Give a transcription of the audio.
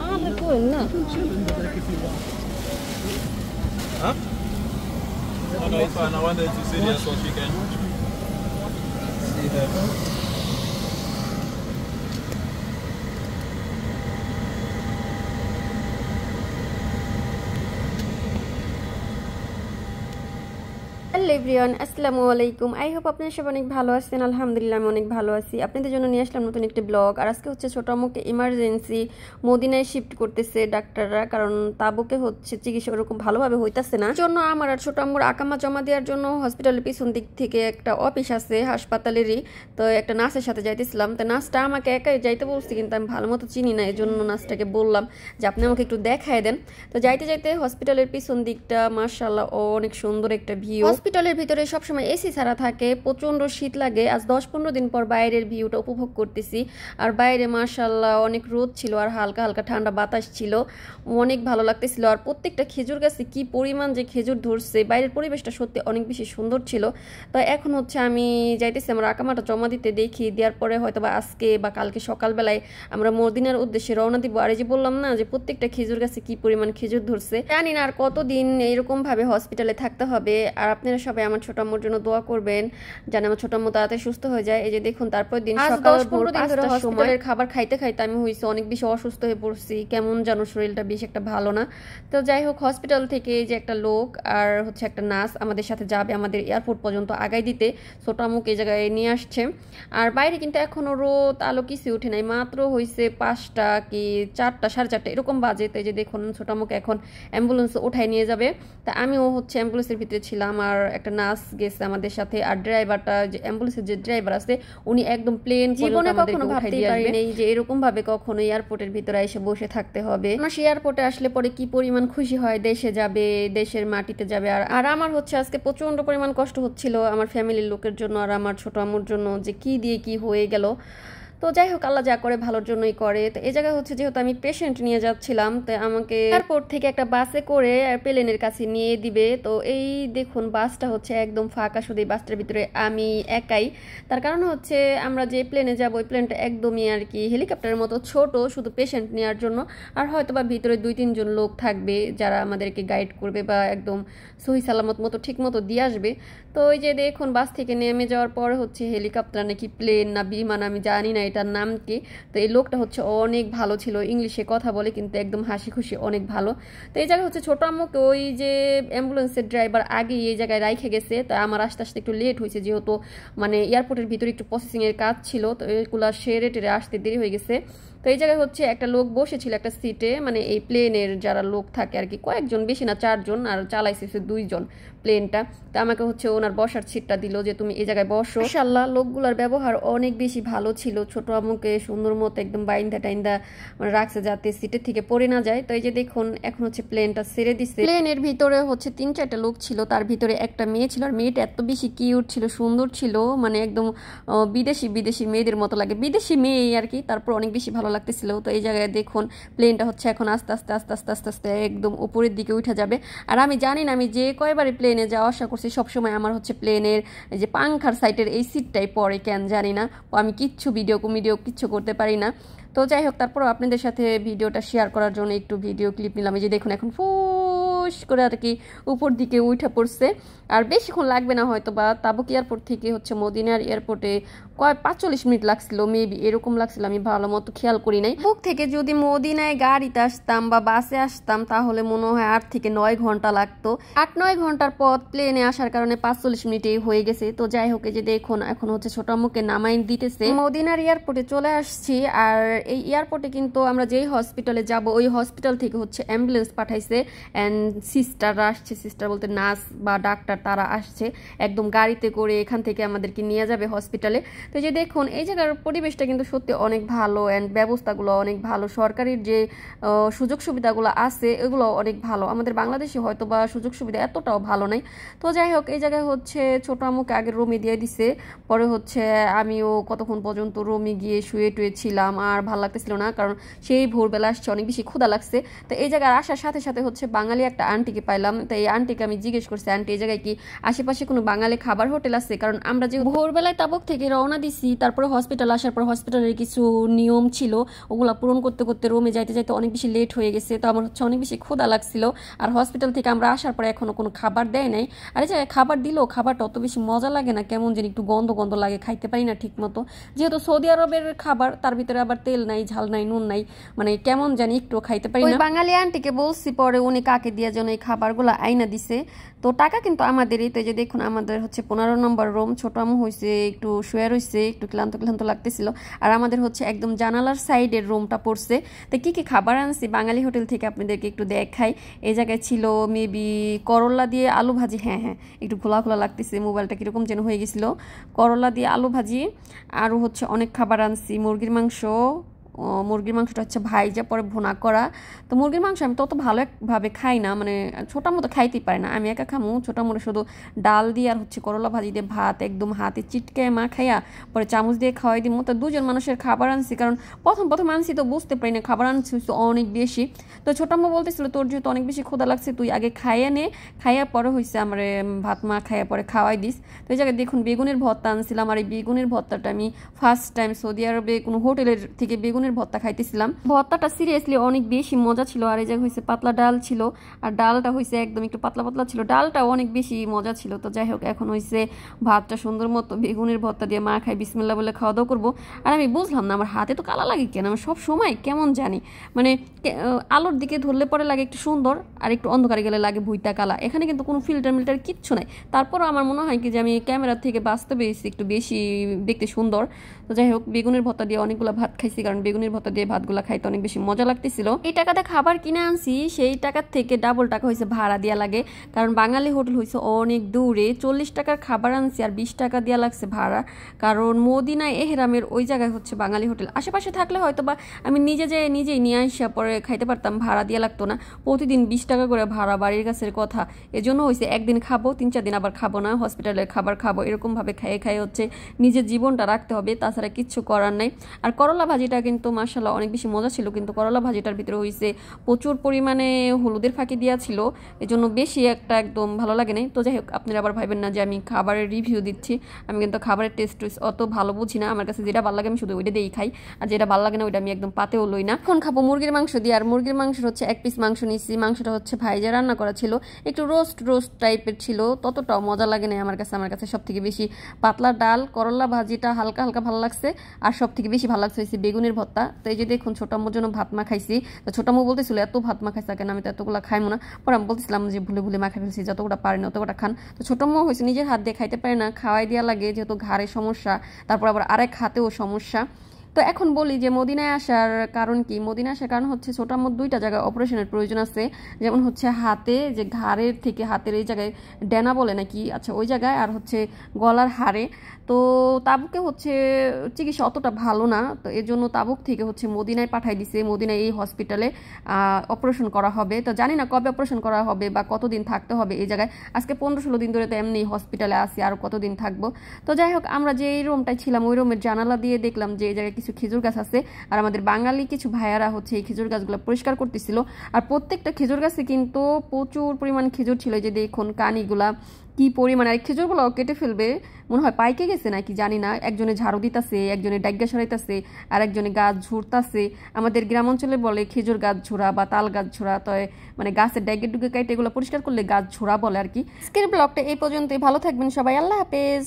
Ah, they good, look. Huh? I wanted to see the chicken. See that. Everyone আসসালামু আলাইকুম I hope আপনারা সব অনেক ভালো আছেন আলহামদুলিল্লাহ আমি অনেক ভালো আছি আপনাদের জন্য নিয়ে আসলাম নতুন একটি ব্লগ আর আজকে হচ্ছে ছোট আমুকে ইমার্জেন্সি মদিনায় শিফট করতেছে ডাক্তাররা কারণ তাবুকে হচ্ছে চিকিৎসা ওরকম ভালোভাবে হইতাছে না জন্য আমার আর ছোট আম্মুর আকামা জমা দেওয়ার জন্য হসপিটালের পিছন দিক থেকে একটা অফিস আছে হাসপাতালেরই তো একটা নার্সের সাথে যাইতেছিলাম তো নার্সটা আমাকে একাই যাইতে বলছি কিন্তু আমি ভালো মতো চিনি না এই জন্য নার্সটাকে বললাম যে আপনি আমাকে একটু দেখায় দেন তো যাইতে যাইতে হসপিটালের পিছন দিকটা মার্শাল্লাহ অনেক সুন্দর একটা ভিউ হসপিটালে হোটেলের ভিতরে সবসময় এসি ছাড়া থাকে প্রচণ্ড শীত লাগে আজ দশ পনেরো দিন পর বাইরের ভিউটা উপভোগ করতেছি আর বাইরে মার্শাল্লাহ অনেক রোদ ছিল আর হালকা হালকা ঠান্ডা বাতাস ছিল অনেক ভালো লাগতেছিল আর প্রত্যেকটা খেজুর গাছে কি পরিমাণ যে খেজুর ধরছে বাইরের পরিবেশটা সত্যি অনেক বেশি সুন্দর ছিল তো এখন হচ্ছে আমি যাইতেছি আমার আঁকামাটা জমা দিতে দেখি দেওয়ার পরে হয়তো বা আজকে বা কালকে সকালবেলায় আমরা মদিনার উদ্দেশ্যে রওনা দিব আর এই যে বললাম না যে প্রত্যেকটা খেজুর গাছে কি পরিমাণ খেজুর ধরছে জানি না আর কতদিন এরকমভাবে হসপিটালে থাকতে হবে আর আপনারা সবাই আমার ছোট আম্মুর জন্য দোয়া করবেন যেন আমার ছোট আম্মু তাড়াতাড়ি সুস্থ হয়ে যায় এই যে দেখুন তারপর দিন সকাল ভোর পাঁচটার সময় খাবার খাইতে খাইতে আমি হয়েছি অনেক বেশি অসুস্থ হয়ে পড়ছি কেমন যেন শরীরটা বেশ একটা ভালো না তো যাই হোক হসপিটাল থেকে যে একটা লোক আর হচ্ছে একটা নার্স আমাদের সাথে যাবে আমাদের এয়ারপোর্ট পর্যন্ত আগাই দিতে ছোট আম্মুক এই জায়গায় নিয়ে আসছে আর বাইরে কিন্তু এখনও রোদ আলো কিছুই উঠে নাই মাত্র হয়েছে পাঁচটা কি চারটা সাড়ে চারটা এরকম বাজে তো যে দেখুন ছোট আম্মুকে এখন অ্যাম্বুলেন্স উঠায় নিয়ে যাবে তা আমিও হচ্ছে অ্যাম্বুলেন্সের ভিতরে ছিলাম আর একটা নার্স গেছে আমাদের সাথে আর ড্রাইভারটা যে অ্যাম্বুলেন্সের যে ড্রাইভার আছে উনি একদম প্লেন জীবনে কখনো ভাবতেই পারিনি যে এরকম ভাবে কখনো এয়ারপোর্টের ভিতরে এসে বসে থাকতে হবে মানুষ এয়ারপোর্টে আসলে পরে কি পরিমাণ খুশি হয় দেশে যাবে দেশের মাটিতে যাবে আর আর আমার হচ্ছে আজকে প্রচন্ড পরিমাণ কষ্ট হচ্ছিল আমার ফ্যামিলির লোকের জন্য আর আমার ছোট আমুর জন্য যে কি দিয়ে কি হয়ে গেল তো যাই হোক আল্লাহ যা করে ভালোর জন্যই করে তো এই জায়গায় হচ্ছে যেহেতু আমি পেশেন্ট নিয়ে যাচ্ছিলাম তো আমাকে এয়ারপোর্ট থেকে একটা বাসে করে প্লেনের কাছে নিয়ে দিবে তো এই দেখুন বাসটা হচ্ছে একদম ফাঁকা শুধু এই বাসটার ভিতরে আমি একাই তার কারণ হচ্ছে আমরা যে প্লেনে যাব ওই প্লেনটা একদমই আর কি হেলিকপ্টারের মতো ছোট শুধু পেশেন্ট নেওয়ার জন্য আর হয়তো বা ভিতরে দুই তিনজন লোক থাকবে যারা আমাদেরকে গাইড করবে বা একদম সহি সালামত মতো ঠিক মতো দিয়ে আসবে তো ওই যে দেখুন বাস থেকে নেমে যাওয়ার পর হচ্ছে হেলিকপ্টার নাকি প্লেন না বিমান আমি জানি না এটার নাম কি তো এই লোকটা হচ্ছে অনেক ভালো ছিল ইংলিশে কথা বলে কিন্তু একদম হাসি খুশি অনেক ভালো তো এই জায়গায় হচ্ছে ছোট আম্মুকে ওই যে অ্যাম্বুলেন্সের ড্রাইভার আগে এই জায়গায় রাইখে গেছে তো আমার আসতে আসতে একটু লেট হয়েছে যেহেতু মানে এয়ারপোর্টের ভিতরে একটু প্রসেসিংয়ের কাজ ছিল তো এগুলো সেরে টেরে আসতে দেরি হয়ে গেছে তো এই জায়গায় হচ্ছে একটা লোক বসেছিল একটা সিটে মানে এই প্লেনের যারা লোক থাকে আর কি কয়েকজন বেশি না চারজন আর চালাইছে দুইজন প্লেনটা তো আমাকে হচ্ছে ওনার বসার সিটটা দিল যে তুমি এই জায়গায় বসো ইনশাল্লাহ লোকগুলোর ব্যবহার অনেক বেশি ভালো ছিল ছোট আমুকে সুন্দর মতো একদম বাইন্দা টাইন্দা মানে রাখছে যাতে সিটের থেকে পড়ে না যায় তো এই যে দেখুন এখন হচ্ছে প্লেনটা ছেড়ে দিচ্ছে প্লেনের ভিতরে হচ্ছে তিন চারটা লোক ছিল তার ভিতরে একটা মেয়ে ছিল আর মেয়েটা এত বেশি কিউট ছিল সুন্দর ছিল মানে একদম বিদেশি বিদেশি মেয়েদের মতো লাগে বিদেশি মেয়ে আর কি তারপর অনেক বেশি ভালো ভালো লাগতেছিল তো এই জায়গায় দেখুন প্লেনটা হচ্ছে এখন আস্তে আস্তে আস্তে আস্তে আস্তে আস্তে একদম উপরের দিকে উঠে যাবে আর আমি জানি না আমি যে কয়বারই প্লেনে যাওয়া আসা করছি সবসময় আমার হচ্ছে প্লেনের যে পাংখার সাইটের এই সিটটাই পরে কেন জানি না আমি কিচ্ছু ভিডিও ভিডিও কিচ্ছু করতে পারি না তো যাই হোক তারপর আপনাদের সাথে ভিডিওটা শেয়ার করার জন্য একটু ভিডিও ক্লিপ নিলাম এই যে দেখুন এখন ফুল ফুস করে আর কি উপর দিকে উঠে পড়ছে আর বেশিক্ষণ লাগবে না হয়তো বা তাবুক এয়ারপোর্ট থেকে হচ্ছে মদিনার এয়ারপোর্টে কয় পাঁচচল্লিশ মিনিট লাগছিল মেবি এরকম লাগছিল আমি ভালো মতো খেয়াল করি নাই বুক থেকে যদি মদিনায় গাড়িতে আসতাম বা বাসে আসতাম তাহলে মনে হয় আট থেকে নয় ঘন্টা লাগতো আট নয় ঘন্টার পথ প্লেনে আসার কারণে পাঁচচল্লিশ মিনিটে হয়ে গেছে তো যাই হোক যে দেখুন এখন হচ্ছে ছোট মুখে নামাই দিতেছে মদিনার এয়ারপোর্টে চলে আসছি আর এই এয়ারপোর্টে কিন্তু আমরা যেই হসপিটালে যাব ওই হসপিটাল থেকে হচ্ছে অ্যাম্বুলেন্স পাঠাইছে অ্যান্ড সিস্টাররা আসছে সিস্টার বলতে নার্স বা ডাক্তার তারা আসছে একদম গাড়িতে করে এখান থেকে আমাদেরকে নিয়ে যাবে হসপিটালে তো যে দেখুন এই জায়গার পরিবেশটা কিন্তু সত্যি অনেক ভালো অ্যান্ড ব্যবস্থাগুলো অনেক ভালো সরকারের যে সুযোগ সুবিধাগুলো আছে এগুলো অনেক ভালো আমাদের বাংলাদেশে হয়তো বা সুযোগ সুবিধা এতটাও ভালো নাই তো যাই হোক এই জায়গায় হচ্ছে ছোটো আমুকে আগে রুমে দিয়ে দিছে পরে হচ্ছে আমিও কতক্ষণ পর্যন্ত রুমে গিয়ে শুয়ে টুয়ে ছিলাম আর ভালো লাগতেছিল না কারণ সেই ভোরবেলা আসছে অনেক বেশি ক্ষুদা লাগছে তো এই জায়গার আসার সাথে সাথে হচ্ছে বাঙালি একটা আন্টিকে পাইলাম তাই আন্টিকে আমি জিজ্ঞেস করছি আন্টি এই জায়গায় কি আশেপাশে কোনো বাঙালি খাবার হোটেল আছে কারণ আমরা যে ভোরবেলায় তাবক থেকে রওনা দিছি তারপরে হসপিটাল আসার পর হসপিটালের কিছু নিয়ম ছিল ওগুলো পূরণ করতে করতে রোমে যাইতে যাইতে অনেক বেশি লেট হয়ে গেছে তো আমার হচ্ছে অনেক বেশি ক্ষুদা লাগছিল আর হসপিটাল থেকে আমরা আসার পর এখনও কোনো খাবার দেয় নাই আর এই জায়গায় খাবার দিলেও খাবারটা অত বেশি মজা লাগে না কেমন যেন একটু গন্ধ গন্ধ লাগে খাইতে পারি না ঠিক মতো যেহেতু সৌদি আরবের খাবার তার ভিতরে আবার তেল নাই ঝাল নাই নুন নাই মানে কেমন জানি একটু খাইতে পারি না বাঙালি আন্টিকে বলছি পরে উনি কাকে দিয়ে জন্য এই খাবারগুলো আইনা দিছে তো টাকা কিন্তু আমাদেরই তো যে দেখুন আমাদের হচ্ছে পনেরো নম্বর রুম ছোট আমু হয়েছে একটু শুয়ে রয়েছে একটু ক্লান্ত ক্লান্ত লাগতেছিল আর আমাদের হচ্ছে একদম জানালার সাইডের রুমটা পড়ছে তো কী কী খাবার আনছি বাঙালি হোটেল থেকে আপনাদেরকে একটু দেখাই এই জায়গায় ছিল মেবি করলা দিয়ে আলু ভাজি হ্যাঁ হ্যাঁ একটু খোলা খোলা লাগতেছে মোবাইলটা কীরকম যেন হয়ে গেছিলো করলা দিয়ে আলু ভাজি আরও হচ্ছে অনেক খাবার আনছি মুরগির মাংস মুরগির মাংসটা হচ্ছে ভাইজা পরে ভোনা করা তো মুরগির মাংস আমি তত ভালোভাবে খাই না মানে ছোটা মতো খাইতেই পারি না আমি একা খামু ছোটা মোটা শুধু ডাল দিয়ে আর হচ্ছে করলা ভাজি দিয়ে ভাত একদম হাতে চিটকে মা খাইয়া পরে চামচ দিয়ে খাওয়াই দিই মতো দুজন মানুষের খাবার আনছি কারণ প্রথম প্রথম আনছি তো বুঝতে পারি না খাবার আনছি অনেক বেশি তো ছোটা মো বলতেছিল তোর যেহেতু অনেক বেশি ক্ষুদা লাগছে তুই আগে খাইয়ে নে খাইয়া পরে হয়েছে আমার ভাত মা খাইয়া পরে খাওয়াই দিস তো এই জায়গায় দেখুন বেগুনের ভর্তা আনছিলাম আর এই বেগুনের ভর্তাটা আমি ফার্স্ট টাইম সৌদি আরবে কোনো হোটেলের থেকে বেগুনের ধরনের ভত্তা খাইতেছিলাম ভত্তাটা সিরিয়াসলি অনেক বেশি মজা ছিল আর এই যে হয়েছে পাতলা ডাল ছিল আর ডালটা হয়েছে একদম একটু পাতলা পাতলা ছিল ডালটা অনেক বেশি মজা ছিল তো যাই হোক এখন হয়েছে ভাতটা সুন্দর মতো বেগুনের ভত্তা দিয়ে মা খাই বিসমিল্লা বলে খাওয়া দাওয়া করবো আর আমি বুঝলাম না আমার হাতে তো কালা লাগে কেন আমার সব সময় কেমন জানি মানে আলোর দিকে ধরলে পরে লাগে একটু সুন্দর আর একটু অন্ধকারে গেলে লাগে ভুইটা কালা এখানে কিন্তু কোনো ফিল্টার মিল্টার কিচ্ছু নাই তারপরও আমার মনে হয় কি যে আমি ক্যামেরা থেকে বাঁচতে পেরেছি একটু বেশি দেখতে সুন্দর তো যাই হোক বেগুনের ভত্তা দিয়ে অনেকগুলো ভাত খাইছি কারণ বেগুন বেগুনের ভর্তা দিয়ে ভাতগুলা খাইতে অনেক বেশি মজা লাগতেছিল এই টাকাতে খাবার কিনে আনছি সেই টাকার থেকে ডাবল টাকা হয়েছে ভাড়া দেওয়া লাগে কারণ বাঙালি হোটেল হয়েছে অনেক দূরে চল্লিশ টাকার খাবার আনছি আর বিশ টাকা দেওয়া লাগছে ভাড়া কারণ মদিনা এহেরামের ওই জায়গায় হচ্ছে বাঙালি হোটেল আশেপাশে থাকলে হয়তো বা আমি নিজে যে নিজেই নিয়ে আসিয়া পরে খাইতে পারতাম ভাড়া দেওয়া লাগতো না প্রতিদিন বিশ টাকা করে ভাড়া বাড়ির কাছের কথা এজন্য হয়েছে একদিন খাবো তিন চার দিন আবার খাবো না হসপিটালের খাবার খাবো এরকমভাবে খাইয়ে খাইয়ে হচ্ছে নিজের জীবনটা রাখতে হবে তাছাড়া কিচ্ছু করার নাই আর করলা ভাজিটা কিন্তু কিন্তু মাসাল্লাহ অনেক বেশি মজা ছিল কিন্তু করলা ভাজিটার ভিতরে হয়েছে প্রচুর পরিমাণে হলুদের ফাঁকি দেওয়া ছিল এজন্য বেশি একটা একদম ভালো লাগে নাই তো যাই হোক আপনারা আবার ভাবেন না যে আমি খাবারের রিভিউ দিচ্ছি আমি কিন্তু খাবারের টেস্ট অত ভালো বুঝি না আমার কাছে যেটা ভালো লাগে আমি শুধু ওইটা দিয়েই খাই আর যেটা ভালো লাগে না ওইটা আমি একদম পাতেও লই না এখন খাবো মুরগির মাংস দিয়ে আর মুরগির মাংস হচ্ছে এক পিস মাংস নিচ্ছি মাংসটা হচ্ছে ভাইজা রান্না করা ছিল একটু রোস্ট রোস্ট টাইপের ছিল ততটাও মজা লাগে না আমার কাছে আমার কাছে সব থেকে বেশি পাতলা ডাল করলা ভাজিটা হালকা হালকা ভালো লাগছে আর সব থেকে বেশি ভালো লাগছে বেগুনের ভর্তা তো এই যে দেখুন মোর জন্য ভাত মা খাইছি তো ছোটামো বলতেছিল এত ভাত মা খাইছে কেন আমি তো এতগুলো খাইমো না পরে আমি বলতেছিলাম যে ভুলে ভুলে খাই ফেলছি যতগুলো পারি না অতগুলো খান তো মো হয়েছে নিজের হাত দিয়ে খাইতে পারে না খাওয়াই দেওয়া লাগে যেহেতু ঘাড়ে সমস্যা তারপর আবার আরেক হাতেও সমস্যা তো এখন বলি যে মদিনায় আসার কারণ কি মদিনায় আসার কারণ হচ্ছে ছোটার মধ্যে দুইটা জায়গায় অপারেশনের প্রয়োজন আছে যেমন হচ্ছে হাতে যে ঘাড়ের থেকে হাতের এই জায়গায় ডেনা বলে নাকি আচ্ছা ওই জায়গায় আর হচ্ছে গলার হাড়ে তো তাবুকে হচ্ছে চিকিৎসা অতটা ভালো না তো এর জন্য তাবুক থেকে হচ্ছে মদিনায় পাঠাই দিছে মদিনায় এই হসপিটালে অপারেশন করা হবে তো জানি না কবে অপারেশন করা হবে বা কতদিন থাকতে হবে এই জায়গায় আজকে পনেরো ষোলো দিন ধরে তো এমনি হসপিটালে আসি আর কতদিন থাকবো তো যাই হোক আমরা যে এই রুমটায় ছিলাম ওই রুমের জানালা দিয়ে দেখলাম যে এই জায়গায় কিছু কিছু খেজুর গাছ আছে আর আমাদের বাঙালি কিছু ভাইয়ারা হচ্ছে এই খেজুর গাছগুলো পরিষ্কার করতেছিল আর প্রত্যেকটা খেজুর গাছে কিন্তু প্রচুর পরিমাণ খেজুর ছিল যে দেখুন কানিগুলা কি পরিমাণে আর খেজুরগুলো কেটে ফেলবে মনে হয় পাইকে গেছে নাকি জানি না একজনে ঝাড়ু দিতাছে একজনে ডাগ্গা সরাইতাছে আর একজনে গাছ ঝুড়তাছে আমাদের গ্রাম অঞ্চলে বলে খেজুর গাছ ঝোড়া বা তাল গাছ ঝোড়া তয় মানে গাছের ডাগে ডুগে কাইটে এগুলো পরিষ্কার করলে গাছ ঝোড়া বলে আর কি আজকের ব্লগটা এই পর্যন্তই ভালো থাকবেন সবাই আল্লাহ হাফেজ